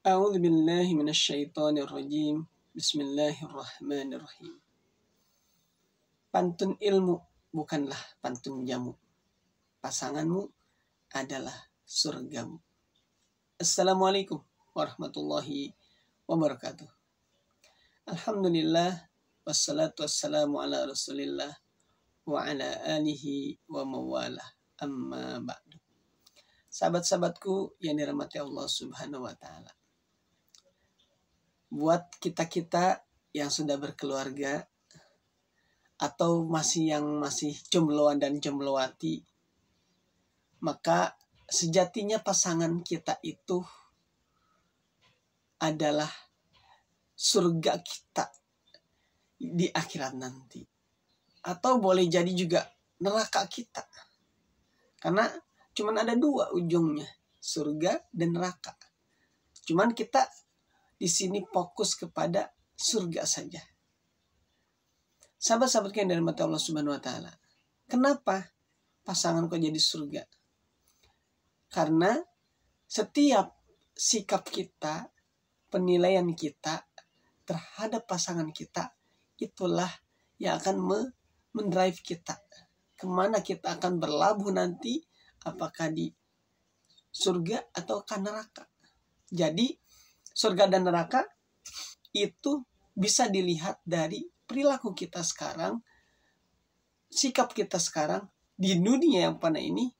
أعوذ بالله من الشيطان الرجيم بسم الله الرحمن الرحيم Pantun ilmu bukanlah pantun jamu Pasanganmu adalah surgamu Assalamualaikum warahmatullahi wabarakatuh Alhamdulillah Wassalatu wassalamu ala rasulillah Wa ala alihi wa mawalah Amma ba'du Sahabat-sahabatku yang dirahmati Allah subhanahu wa ta'ala buat kita-kita yang sudah berkeluarga atau masih yang masih jombloan dan jomblowati maka sejatinya pasangan kita itu adalah surga kita di akhirat nanti atau boleh jadi juga neraka kita karena cuman ada dua ujungnya surga dan neraka cuman kita di sini fokus kepada surga saja. Sahabat-sahabat yang dari mata Allah Subhanahu wa taala. Kenapa pasangan kok jadi surga? Karena setiap sikap kita, penilaian kita terhadap pasangan kita itulah yang akan mendrive kita. Kemana kita akan berlabuh nanti, apakah di surga atau neraka. Jadi surga dan neraka itu bisa dilihat dari perilaku kita sekarang, sikap kita sekarang di dunia yang panah ini,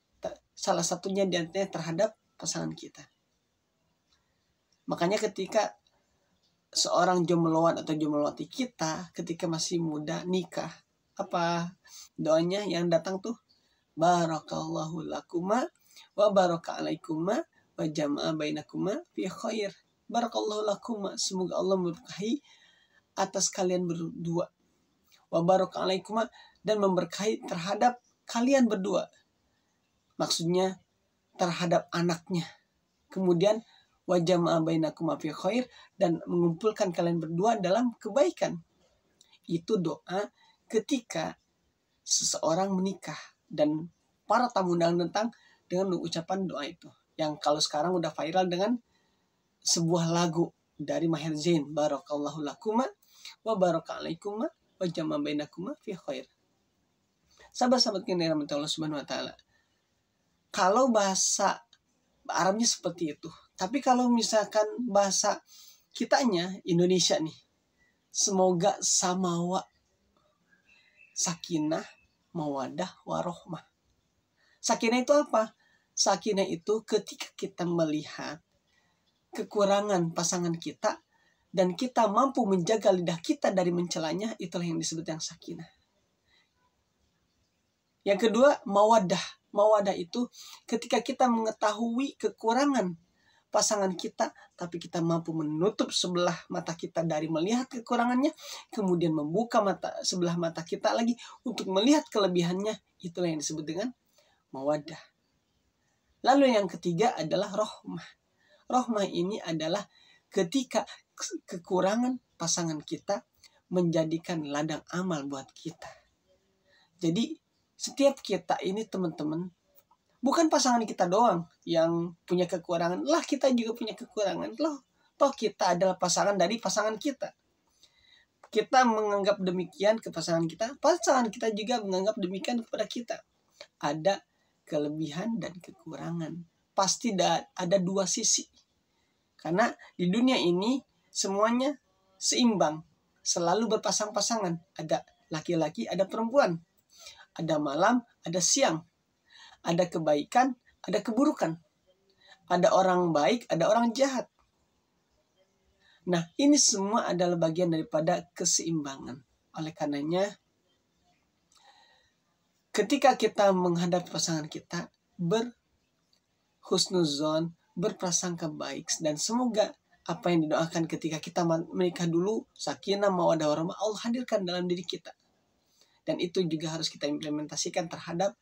salah satunya diantaranya terhadap pasangan kita. Makanya ketika seorang jomeloan atau jomelwati kita ketika masih muda nikah, apa doanya yang datang tuh? Barakallahu lakuma wa baraka alaikuma wa jama'a bainakuma fi khair. Barakallahu lakuma. Semoga Allah memberkahi atas kalian berdua. Wa barakallahu dan memberkahi terhadap kalian berdua. Maksudnya terhadap anaknya. Kemudian wajama bainakum fi khair dan mengumpulkan kalian berdua dalam kebaikan. Itu doa ketika seseorang menikah dan para tamu undangan datang dengan ucapan doa itu yang kalau sekarang udah viral dengan sebuah lagu dari Maher Zain. Barakallahu lakuma wa barakalaikuma wa jama bainakuma fi khair. Sahabat-sahabat yang dirahmati Allah Subhanahu wa taala. Kalau bahasa Arabnya seperti itu. Tapi kalau misalkan bahasa kitanya Indonesia nih. Semoga samawa sakinah mawadah warohmah. Sakinah itu apa? Sakinah itu ketika kita melihat kekurangan pasangan kita dan kita mampu menjaga lidah kita dari mencelanya itulah yang disebut yang sakinah. Yang kedua, mawadah. Mawadah itu ketika kita mengetahui kekurangan pasangan kita tapi kita mampu menutup sebelah mata kita dari melihat kekurangannya kemudian membuka mata sebelah mata kita lagi untuk melihat kelebihannya itulah yang disebut dengan mawadah. Lalu yang ketiga adalah rohmah Rohmah ini adalah ketika kekurangan pasangan kita menjadikan ladang amal buat kita. Jadi setiap kita ini teman-teman bukan pasangan kita doang yang punya kekurangan lah kita juga punya kekurangan loh toh kita adalah pasangan dari pasangan kita kita menganggap demikian ke pasangan kita pasangan kita juga menganggap demikian kepada kita ada kelebihan dan kekurangan pasti ada dua sisi karena di dunia ini semuanya seimbang, selalu berpasang-pasangan. Ada laki-laki, ada perempuan. Ada malam, ada siang. Ada kebaikan, ada keburukan. Ada orang baik, ada orang jahat. Nah, ini semua adalah bagian daripada keseimbangan. Oleh karenanya, ketika kita menghadapi pasangan kita, berhusnuzon, berprasangka baik dan semoga apa yang didoakan ketika kita menikah dulu sakinah mawadah warahmah Allah hadirkan dalam diri kita dan itu juga harus kita implementasikan terhadap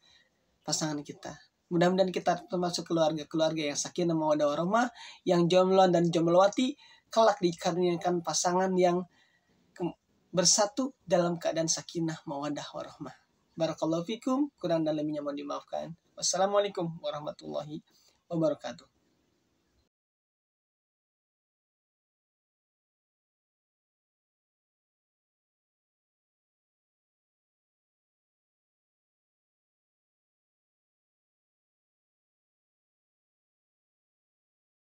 pasangan kita mudah-mudahan kita termasuk keluarga-keluarga yang sakinah mawadah warahmah yang jomblo dan jomblowati kelak dikaruniakan pasangan yang bersatu dalam keadaan sakinah mawadah warahmah barakallahu fikum kurang dan lebihnya mohon dimaafkan wassalamualaikum warahmatullahi wabarakatuh